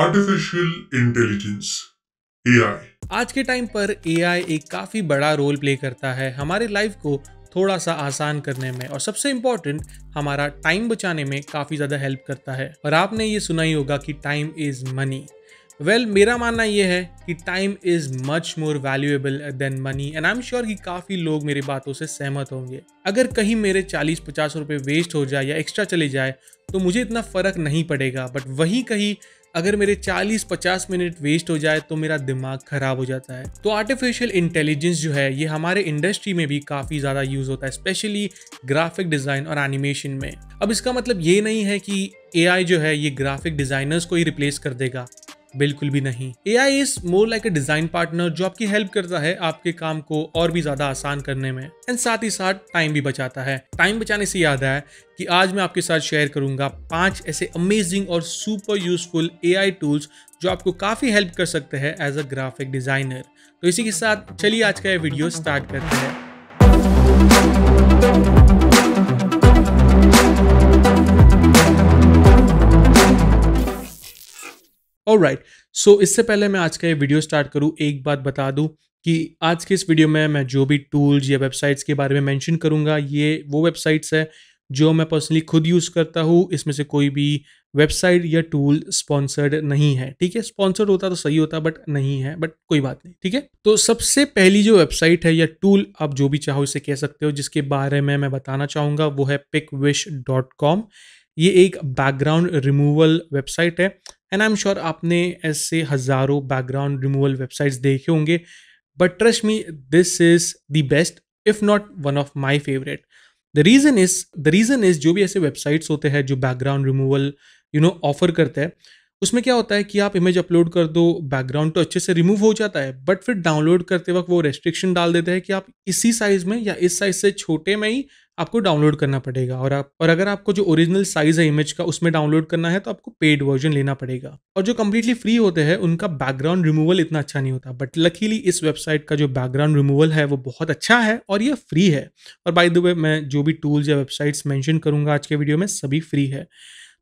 artificial intelligence AI आज के time पर एआई एक काफी बड़ा रोल प्ले करता है हमारे लाइफ को थोड़ा सा आसान करने में और सबसे इम्पॉर्टेंट हमारा टाइम बचाने में काफ़ी ज़्यादा हेल्प करता है और आपने ये सुना ही होगा कि टाइम इज़ मनी वेल मेरा मानना यह है कि time is much more valuable than money and I am sure कि काफ़ी लोग मेरी बातों से सहमत होंगे अगर कहीं मेरे 40-50 रुपए वेस्ट हो जाए या एक्स्ट्रा चले जाए तो मुझे इतना फ़र्क नहीं पड़ेगा बट वहीं कहीं अगर मेरे 40-50 मिनट वेस्ट हो जाए तो मेरा दिमाग खराब हो जाता है तो आर्टिफिशियल इंटेलिजेंस जो है ये हमारे इंडस्ट्री में भी काफ़ी ज़्यादा यूज़ होता है स्पेशली ग्राफिक डिज़ाइन और एनिमेशन में अब इसका मतलब ये नहीं है कि ए जो है ये ग्राफिक डिज़ाइनर्स को ही रिप्लेस कर देगा बिल्कुल भी नहीं A I is more like a design partner जो आपकी हेल्प करता है आपके काम को और भी ज्यादा आसान करने में एंड साथ ही साथ टाइम भी बचाता है टाइम बचाने से याद आया कि आज मैं आपके साथ शेयर करूंगा पांच ऐसे अमेजिंग और super useful A I tools जो आपको काफी हेल्प कर सकते हैं एज अ ग्राफिक डिजाइनर तो इसी के साथ चलिए आज का ये वीडियो स्टार्ट करते हैं और राइट सो इससे पहले मैं आज का ये वीडियो स्टार्ट करूँ एक बात बता दूँ कि आज के इस वीडियो में मैं जो भी टूल्स या वेबसाइट्स के बारे में मैंशन करूँगा ये वो वेबसाइट्स है जो मैं पर्सनली खुद यूज़ करता हूँ इसमें से कोई भी वेबसाइट या टूल स्पॉन्सर्ड नहीं है ठीक है स्पॉन्सर्ड होता तो सही होता बट नहीं है बट कोई बात नहीं ठीक है तो सबसे पहली जो वेबसाइट है या टूल आप जो भी चाहो इसे कह सकते हो जिसके बारे में मैं बताना चाहूँगा वो है पिक डॉट कॉम ये एक बैकग्राउंड रिमूवल वेबसाइट है एंड आई एम श्योर आपने ऐसे हज़ारों बैकग्राउंड रिमूवल वेबसाइट्स देखे होंगे but trust me this is the best if not one of my favourite the reason is the reason is जो भी ऐसे वेबसाइट्स होते हैं जो background removal you know offer करते हैं उसमें क्या होता है कि आप इमेज अपलोड कर दो बैकग्राउंड तो अच्छे से रिमूव हो जाता है बट फिर डाउनलोड करते वक्त वो रेस्ट्रिक्शन डाल देते हैं कि आप इसी साइज़ में या इस साइज़ से छोटे में ही आपको डाउनलोड करना पड़ेगा और आप और अगर आपको जो ओरिजिनल साइज़ है इमेज का उसमें डाउनलोड करना है तो आपको पेड वर्जन लेना पड़ेगा और जो कम्प्लीटली फ्री होते हैं उनका बैकग्राउंड रिमूवल इतना अच्छा नहीं होता बट लकीली इस वेबसाइट का जो बैकग्राउंड रिमूवल है वो बहुत अच्छा है और ये फ्री है और बाय द वे मैं जो भी टूल्स या वेबसाइट्स मैंशन करूँगा आज के वीडियो में सभी फ्री है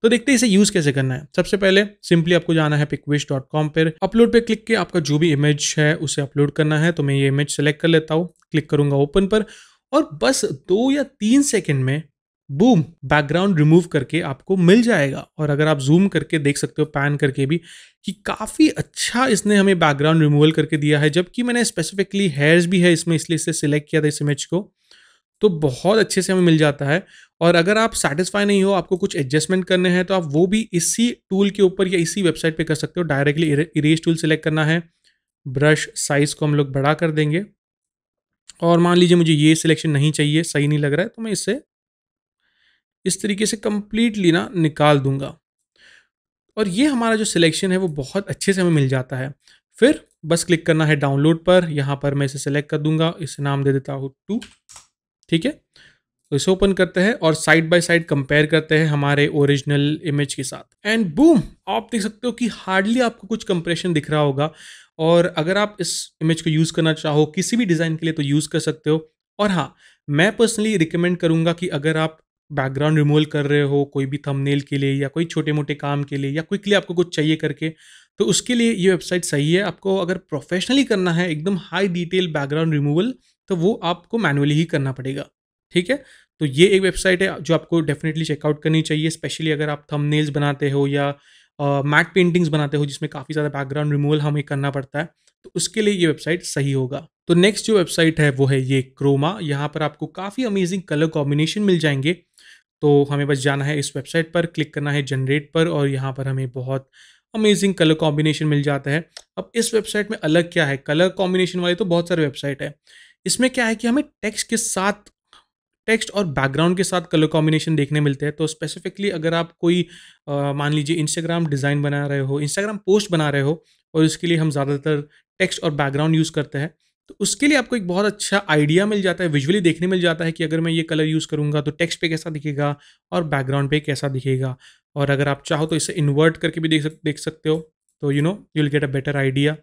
तो देखते हैं इसे यूज़ कैसे करना है सबसे पहले सिंपली आपको जाना है पिकविश डॉट कॉम पर अपलोड पर क्लिक के आपका जो भी इमेज है उसे अपलोड करना है तो मैं ये इमेज सेलेक्ट कर लेता हूँ क्लिक करूंगा ओपन पर और बस दो या तीन सेकेंड में बूम बैकग्राउंड रिमूव करके आपको मिल जाएगा और अगर आप जूम करके देख सकते हो पैन करके भी कि काफ़ी अच्छा इसने हमें बैकग्राउंड रिमूवल करके दिया है जबकि मैंने स्पेसिफिकली हेयर्स भी है इसमें इसलिए इसे सिलेक्ट किया था इस इमेज को तो बहुत अच्छे से हमें मिल जाता है और अगर आप सेटिस्फाई नहीं हो आपको कुछ एडजस्टमेंट करने हैं तो आप वो भी इसी टूल के ऊपर या इसी वेबसाइट पर कर सकते हो डायरेक्टली इरेज टूल सेलेक्ट करना है ब्रश साइज़ को हम लोग बड़ा कर देंगे और मान लीजिए मुझे ये सिलेक्शन नहीं चाहिए सही नहीं लग रहा है तो मैं इसे इस तरीके से कम्प्लीटली ना निकाल दूंगा और ये हमारा जो सिलेक्शन है वो बहुत अच्छे से हमें मिल जाता है फिर बस क्लिक करना है डाउनलोड पर यहाँ पर मैं इसे सेलेक्ट कर दूंगा इसे नाम दे देता हूँ टू ठीक है तो इसे ओपन करते हैं और साइड बाय साइड कंपेयर करते हैं हमारे ओरिजिनल इमेज के साथ एंड बूम आप देख सकते हो कि हार्डली आपको कुछ कंप्रेशन दिख रहा होगा और अगर आप इस इमेज को यूज़ करना चाहो किसी भी डिज़ाइन के लिए तो यूज़ कर सकते हो और हाँ मैं पर्सनली रिकमेंड करूँगा कि अगर आप बैकग्राउंड रिमूवल कर रहे हो कोई भी थंबनेल के लिए या कोई छोटे मोटे काम के लिए या क्विकली आपको कुछ चाहिए करके तो उसके लिए ये वेबसाइट सही है आपको अगर प्रोफेशनली करना है एकदम हाई डिटेल बैकग्राउंड रिमूवल तो वो आपको मैनुअली ही करना पड़ेगा ठीक है तो ये एक वेबसाइट है जो आपको डेफिनेटली चेकआउट करनी चाहिए स्पेशली अगर आप थंबनेल्स बनाते हो या मैट uh, पेंटिंग्स बनाते हो जिसमें काफ़ी ज़्यादा बैकग्राउंड रिमूवल हमें करना पड़ता है तो उसके लिए ये वेबसाइट सही होगा तो नेक्स्ट जो वेबसाइट है वो है ये क्रोमा यहाँ पर आपको काफ़ी अमेजिंग कलर कॉम्बिनेशन मिल जाएंगे तो हमें बस जाना है इस वेबसाइट पर क्लिक करना है जनरेट पर और यहाँ पर हमें बहुत अमेजिंग कलर कॉम्बिनेशन मिल जाता है अब इस वेबसाइट में अलग क्या है कलर कॉम्बिनेशन वाले तो बहुत सारे वेबसाइट है इसमें क्या है कि हमें टेक्स्ट के साथ टेक्स्ट और बैकग्राउंड के साथ कलर कॉम्बिनेशन देखने मिलते हैं तो स्पेसिफिकली अगर आप कोई मान लीजिए इंस्टाग्राम डिज़ाइन बना रहे हो इंस्टाग्राम पोस्ट बना रहे हो और उसके लिए हम ज़्यादातर टेक्स्ट और बैकग्राउंड यूज़ करते हैं तो उसके लिए आपको एक बहुत अच्छा आइडिया मिल जाता है विजुअली देखने मिल जाता है कि अगर मैं ये कलर यूज़ करूँगा तो टेक्स्ट पे कैसा दिखेगा और बैकग्राउंड पे कैसा दिखेगा और अगर आप चाहो तो इसे इन्वर्ट करके भी देख सक देख सकते हो तो you know you will get a better idea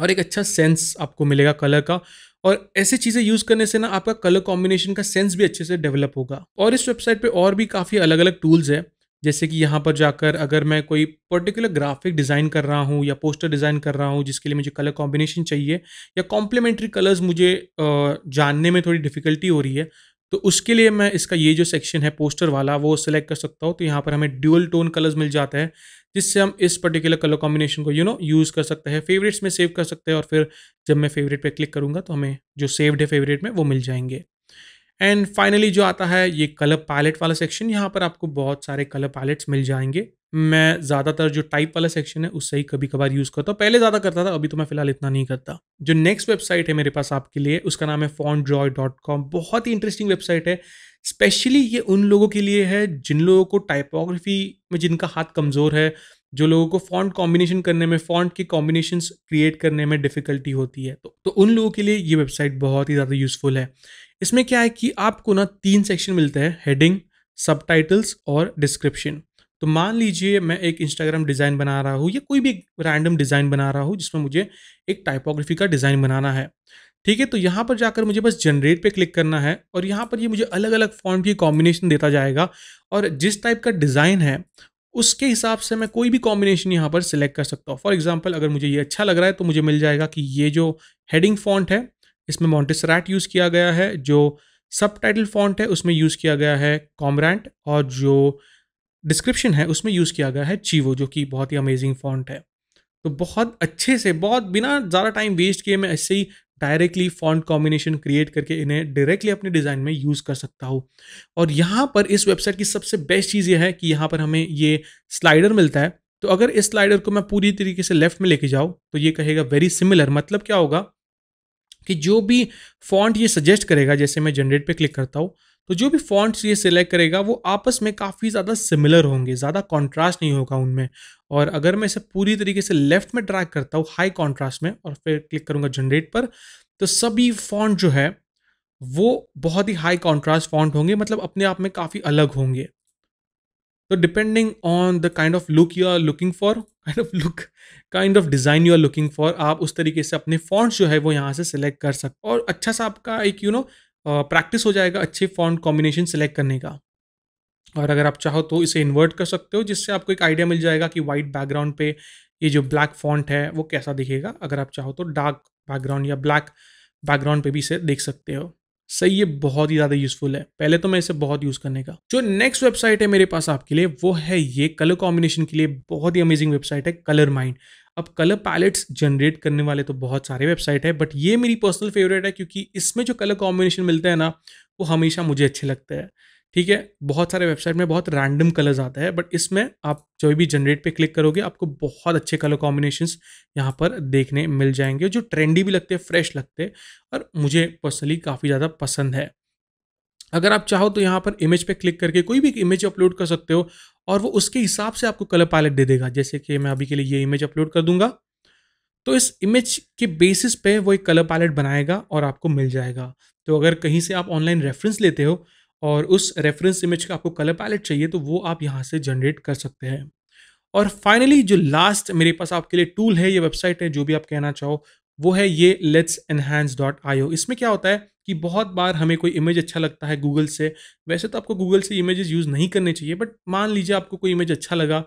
और एक अच्छा सेंस आपको मिलेगा कलर का और ऐसे चीज़ें यूज़ करने से ना आपका कलर कॉम्बिनेशन का सेंस भी अच्छे से डेवलप होगा और इस वेबसाइट पे और भी काफ़ी अलग अलग टूल्स हैं जैसे कि यहाँ पर जाकर अगर मैं कोई पर्टिकुलर ग्राफिक डिज़ाइन कर रहा हूँ या पोस्टर डिज़ाइन कर रहा हूँ जिसके लिए मुझे कलर कॉम्बिनेशन चाहिए या कॉम्प्लीमेंट्री कलर्स मुझे जानने में थोड़ी डिफ़िकल्टी हो रही है तो उसके लिए मैं इसका ये जो सेक्शन है पोस्टर वाला वो सेलेक्ट कर सकता हूँ तो यहाँ पर हमें ड्यूअल टोन कलर्स मिल जाता है जिससे हम इस पर्टिकुलर कलर कॉम्बिनेशन को यू नो यूज़ कर सकते हैं फेवरेट्स में सेव कर सकते हैं और फिर जब मैं फेवरेट पे क्लिक करूँगा तो हमें जो सेव्ड है फेवरेट में वो मिल जाएंगे एंड फाइनली जो आता है ये कलर पैलेट वाला सेक्शन यहाँ पर आपको बहुत सारे कलर पैलेट्स मिल जाएंगे मैं ज़्यादातर जो टाइप वाला सेक्शन है उससे ही कभी कभार यूज़ करता हूँ पहले ज़्यादा करता था अभी तो मैं फिलहाल इतना नहीं करता जो नेक्स्ट वेबसाइट है मेरे पास आपके लिए उसका नाम है फॉन्ट जॉय डॉट कॉम बहुत ही इंटरेस्टिंग वेबसाइट है स्पेशली ये उन लोगों के लिए है जिन लोगों को टाइपोग्राफी में जिनका हाथ कमज़ोर है जो लोगों को फॉन्ट कॉम्बिनेशन करने में फॉन्ट के कॉम्बिनेशन क्रिएट करने में डिफ़िकल्टी होती है तो, तो उन लोगों के लिए ये वेबसाइट बहुत ही ज़्यादा यूज़फुल है इसमें क्या है कि आपको ना तीन सेक्शन मिलते हैं हेडिंग सब और डिस्क्रिप्शन तो मान लीजिए मैं एक इंस्टाग्राम डिज़ाइन बना रहा हूँ या कोई भी रैंडम डिज़ाइन बना रहा हूँ जिसमें मुझे एक टाइपोग्राफी का डिज़ाइन बनाना है ठीक है तो यहाँ पर जाकर मुझे बस जनरेट पे क्लिक करना है और यहाँ पर ये मुझे अलग अलग फॉन्ट की कॉम्बिनेशन देता जाएगा और जिस टाइप का डिज़ाइन है उसके हिसाब से मैं कोई भी कॉम्बिनेशन यहाँ पर सिलेक्ट कर सकता हूँ फॉर एग्जाम्पल अगर मुझे ये अच्छा लग रहा है तो मुझे मिल जाएगा कि ये जो हेडिंग फॉन्ट है इसमें मॉन्टेसराट यूज़ किया गया है जो सब टाइटल फॉन्ट है उसमें यूज़ किया गया है कॉमरेंट और जो डिस्क्रिप्शन है उसमें यूज़ किया गया है चीवो जो कि बहुत ही अमेजिंग फॉन्ट है तो बहुत अच्छे से बहुत बिना ज़्यादा टाइम वेस्ट किए मैं ऐसे ही डायरेक्टली फॉन्ट कॉम्बिनेशन क्रिएट करके इन्हें डायरेक्टली अपने डिज़ाइन में यूज़ कर सकता हूँ और यहाँ पर इस वेबसाइट की सबसे बेस्ट चीज़ यह है कि यहाँ पर हमें ये स्लाइडर मिलता है तो अगर इस स्लाइडर को मैं पूरी तरीके से लेफ्ट में लेके जाऊँ तो ये कहेगा वेरी सिमिलर मतलब क्या होगा कि जो भी फॉन्ट ये सजेस्ट करेगा जैसे मैं जनरेट पे क्लिक करता हूँ तो जो भी फॉन्ट्स ये सिलेक्ट करेगा वो आपस में काफ़ी ज़्यादा सिमिलर होंगे ज़्यादा कॉन्ट्रास्ट नहीं होगा उनमें और अगर मैं इसे पूरी तरीके से लेफ्ट में ट्रैक करता हूँ हाई कॉन्ट्रास्ट में और फिर क्लिक करूँगा जनरेट पर तो सभी फॉन्ट जो है वो बहुत ही हाई कॉन्ट्रास्ट फॉन्ट होंगे मतलब अपने आप में काफ़ी अलग होंगे तो depending on the kind of look you are looking for kind of look kind of design you are looking for आप उस तरीके से अपने फॉन्ट्स जो है वो यहाँ से सिलेक्ट कर सकते और अच्छा सा आपका एक यू नो प्रैक्टिस हो जाएगा अच्छे फॉन्ट कॉम्बिनेशन सेलेक्ट करने का और अगर आप चाहो तो इसे इन्वर्ट कर सकते हो जिससे आपको एक आइडिया मिल जाएगा कि वाइट बैकग्राउंड पे ये जो ब्लैक फॉन्ट है वो कैसा दिखेगा अगर आप चाहो तो डार्क बैकग्राउंड या ब्लैक बैकग्राउंड पे भी इसे देख सकते हो सही ये बहुत ही ज़्यादा यूजफुल है पहले तो मैं इसे बहुत यूज़ करने का जो नेक्स्ट वेबसाइट है मेरे पास आपके लिए वो है ये कलर कॉम्बिनेशन के लिए बहुत ही अमेजिंग वेबसाइट है कलर माइंड अब कलर पैलेट्स जनरेट करने वाले तो बहुत सारे वेबसाइट है बट ये मेरी पर्सनल फेवरेट है क्योंकि इसमें जो कलर कॉम्बिनेशन मिलता है ना वो हमेशा मुझे अच्छे लगते हैं ठीक है बहुत सारे वेबसाइट में बहुत रैंडम कलर्स आता है बट इसमें आप जो भी जनरेट पे क्लिक करोगे आपको बहुत अच्छे कलर कॉम्बिनेशंस यहाँ पर देखने मिल जाएंगे जो ट्रेंडी भी लगते हैं फ्रेश लगते हैं और मुझे पर्सनली काफ़ी ज़्यादा पसंद है अगर आप चाहो तो यहाँ पर इमेज पे क्लिक करके कोई भी इमेज अपलोड कर सकते हो और वो उसके हिसाब से आपको कलर पैलेट दे देगा जैसे कि मैं अभी के लिए ये इमेज अपलोड कर दूंगा तो इस इमेज के बेसिस पे वो एक कलर पैलेट बनाएगा और आपको मिल जाएगा तो अगर कहीं से आप ऑनलाइन रेफरेंस लेते हो और उस रेफरेंस इमेज का आपको कलर पैलेट चाहिए तो वो आप यहाँ से जनरेट कर सकते हैं और फाइनली जो लास्ट मेरे पास आपके लिए टूल है ये वेबसाइट है जो भी आप कहना चाहो वो है ये लेट्स एनहैंस डॉट आई इसमें क्या होता है कि बहुत बार हमें कोई इमेज अच्छा लगता है गूगल से वैसे तो आपको गूगल से इमेजेस यूज़ नहीं करने चाहिए बट मान लीजिए आपको कोई इमेज अच्छा लगा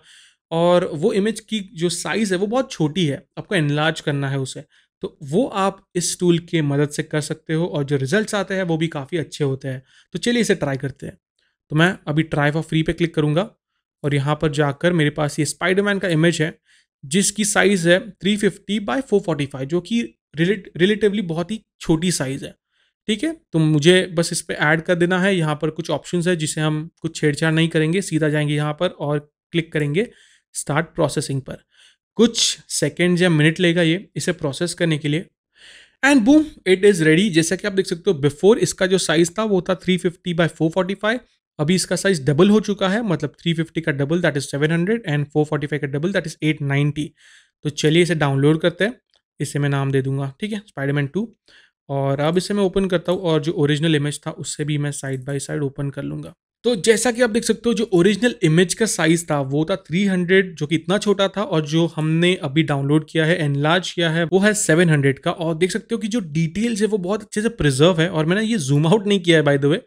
और वो इमेज की जो साइज़ है वो बहुत छोटी है आपको एनलार्ज करना है उसे तो वो आप इस टूल के मदद से कर सकते हो और जो रिजल्ट्स आते हैं वो भी काफ़ी अच्छे होते हैं तो चलिए इसे ट्राई करते हैं तो मैं अभी ट्राई फॉर फ्री पे क्लिक करूँगा और यहाँ पर जाकर मेरे पास ये स्पाइडरमैन का इमेज है जिसकी साइज़ है 350 फिफ्टी बाई फोर जो कि रिलेट रिलेटिवली बहुत ही छोटी साइज़ है ठीक है तो मुझे बस इस पर ऐड कर देना है यहाँ पर कुछ ऑप्शन है जिसे हम कुछ छेड़छाड़ नहीं करेंगे सीधा जाएंगे यहाँ पर और क्लिक करेंगे स्टार्ट प्रोसेसिंग पर कुछ सेकेंड या मिनट लेगा ये इसे प्रोसेस करने के लिए and boom it is ready जैसा कि आप देख सकते हो बिफोर इसका जो साइज़ था वो था 350 फिफ्टी बाई फोर अभी इसका साइज डबल हो चुका है मतलब 350 का डबल दैट इज़ 700 एंड 445 का डबल दैट इज़ 890 तो चलिए इसे डाउनलोड करते हैं इसे मैं नाम दे दूंगा ठीक है स्पाइडरमैन टू और अब इसे मैं ओपन करता हूँ और जो ओरिजिनल इमेज था उससे भी मैं साइड बाई साइड ओपन कर लूँगा तो जैसा कि आप देख सकते हो जो ओरिजिनल इमेज का साइज़ था वो था 300 जो कि इतना छोटा था और जो हमने अभी डाउनलोड किया है एनलार्ज किया है वो है 700 का और देख सकते हो कि जो डिटेल्स है वो बहुत अच्छे से प्रिजर्व है और मैंने ये जूम आउट नहीं किया है बाय द वे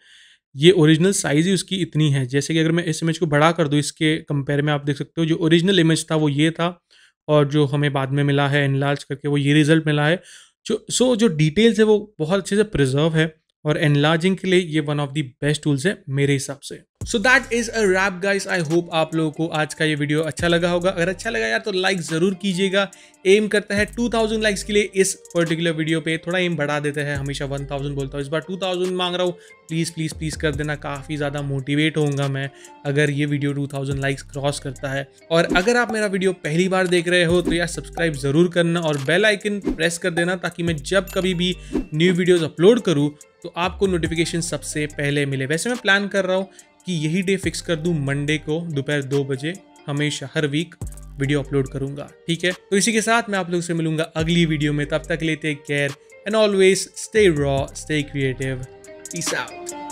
ये ओरिजिनल साइज़ ही उसकी इतनी है जैसे कि अगर मैं इस इमेज को बड़ा कर दूँ इसके कंपेयर में आप देख सकते हो जो ओरिजिनल इमेज था वो ये था और जो हमें बाद में मिला है एनलार्ज करके वो ये रिजल्ट मिला है जो सो जो डिटेल्स है वो बहुत अच्छे से प्रिजर्व है और एनलार्जिंग के लिए ये one of the best tools है मेरे हिसाब से so that is a wrap guys I hope आप लोगों को आज का ये वीडियो अच्छा लगा होगा अगर अच्छा लगा यार तो लाइक जरूर कीजिएगा एम करता है 2000 लाइक्स के लिए इस पर्टिकुलर वीडियो पे थोड़ा एम बढ़ा देते हैं हमेशा 1000 बोलता हूँ इस बार 2000 मांग रहा हूँ प्लीज़ प्लीज़ प्लीज़ कर देना काफ़ी ज़्यादा मोटिवेट होऊंगा मैं अगर ये वीडियो 2000 लाइक्स क्रॉस करता है और अगर आप मेरा वीडियो पहली बार देख रहे हो तो यार सब्सक्राइब ज़रूर करना और बेलाइकन प्रेस कर देना ताकि मैं जब कभी भी न्यू वीडियोज़ अपलोड करूँ तो आपको नोटिफिकेशन सबसे पहले मिले वैसे मैं प्लान कर रहा हूँ कि यही डे फिक्स कर दूँ मंडे को दोपहर दो बजे हमेशा हर वीक वीडियो अपलोड करूंगा ठीक है तो इसी के साथ मैं आप लोग से मिलूंगा अगली वीडियो में तब तक लेते care and always stay raw stay creative peace out